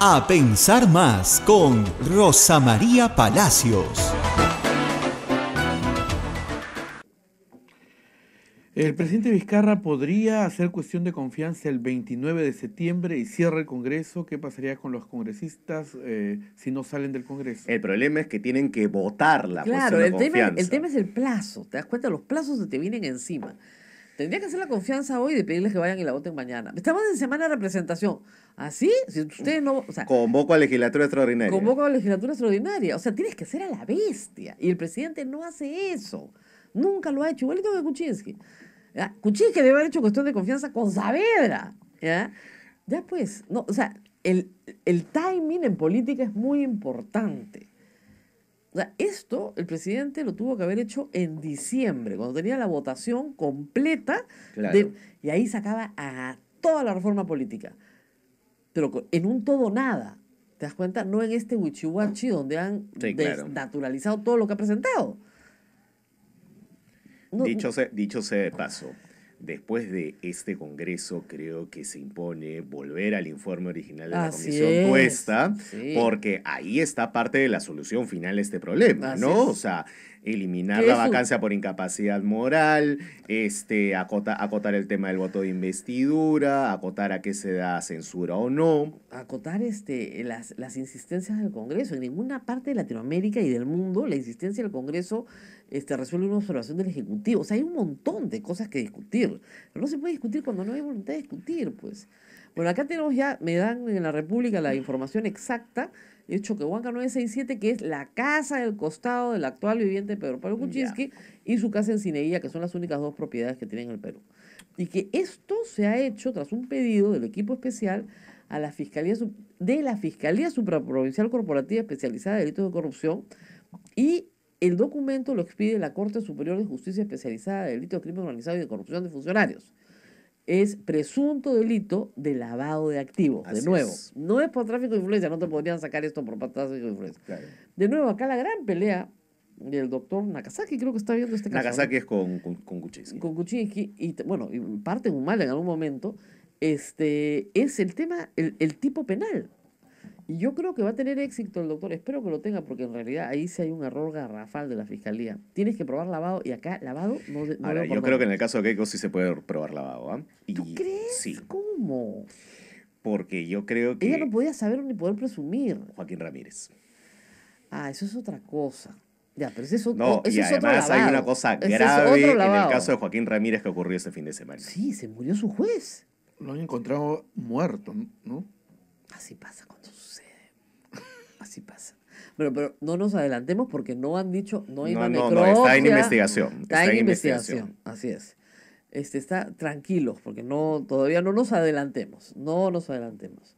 A pensar más con Rosa María Palacios. El presidente Vizcarra podría hacer cuestión de confianza el 29 de septiembre y cierra el Congreso. ¿Qué pasaría con los congresistas eh, si no salen del Congreso? El problema es que tienen que votar la de el confianza. el tema es el plazo. ¿Te das cuenta? Los plazos se te vienen encima. Tendría que hacer la confianza hoy de pedirles que vayan y la voten mañana. Estamos en semana de representación. Así, ah, si ustedes no. convoco a legislatura extraordinaria. Convoco a legislatura extraordinaria. O sea, tienes que ser a la bestia. Y el presidente no hace eso. Nunca lo ha hecho. Igualito que Kuczynski. Kuczynski debe haber hecho cuestión de confianza con Saavedra. ¿Ya? Ya pues, no, o sea, el, el timing en política es muy importante. O sea, esto el presidente lo tuvo que haber hecho en diciembre, cuando tenía la votación completa y ahí sacaba a toda la reforma política. Pero en un todo nada, ¿te das cuenta? No en este wichiwachi donde han desnaturalizado todo lo que ha presentado. dicho, se dicho sea de paso, después de este Congreso creo que se impone volver al informe original de la Comisión Puesta, porque ahí está parte de la solución final a este problema, ¿no? O sea, eliminar la vacancia por incapacidad moral, este, acotar el tema del voto de investidura, acotar a qué se da censura o no. Acotar este, las, insistencias del Congreso. En ninguna parte de Latinoamérica y del mundo la insistencia del Congreso este, resuelve una observación del Ejecutivo. O sea, hay un montón de cosas que discutir. Pero no se puede discutir cuando no hay voluntad de discutir, pues. Bueno, acá tenemos ya, me dan en la República la información exacta. De hecho, que Huanca 967, que es la casa del costado del actual viviente Pedro Pablo Kuczynski y su casa en Cineguía, que son las únicas dos propiedades que tienen en el Perú. Y que esto se ha hecho tras un pedido del equipo especial a la Fiscalía de la Fiscalía Supraprovincial Corporativa Especializada de Delitos de Corrupción y el documento lo expide la Corte Superior de Justicia Especializada de Delitos de Crimen Organizado y de Corrupción de Funcionarios es presunto delito de lavado de activos. de nuevo, no es por tráfico de influencia, no te podrían sacar esto por tráfico de influencia. De nuevo, acá la gran pelea del doctor Nakazaki, creo que está viendo este caso. Nakazaki es con, con, con Kuczynski. Con Kuczynski, y bueno, y un mal en algún momento, este, es el tema, el, el tipo penal. Y yo creo que va a tener éxito el doctor, espero que lo tenga, porque en realidad ahí sí hay un error garrafal de la fiscalía. Tienes que probar lavado y acá lavado no, Yo creo que en el caso de Keiko sí se puede probar lavado. ah ¿Tú crees? ¿Cómo? Porque yo creo que. Ella no podía saber ni poder presumir. Joaquín Ramírez. Ah, eso es otra cosa. Ya, pero ese es otro, no, y además hay una cosa grave en el caso de Joaquín Ramírez que ocurrió ese fin de semana. Sí, se murió su juez. Lo han encontrado muerto, ¿no? Así pasa cuando sucede. Así pasa. Pero, pero no nos adelantemos porque no han dicho, no hay una no, no, está en investigación. Está, en, investigación. así es. Este, está tranquilo porque no, todavía no nos adelantemos, no nos adelantemos.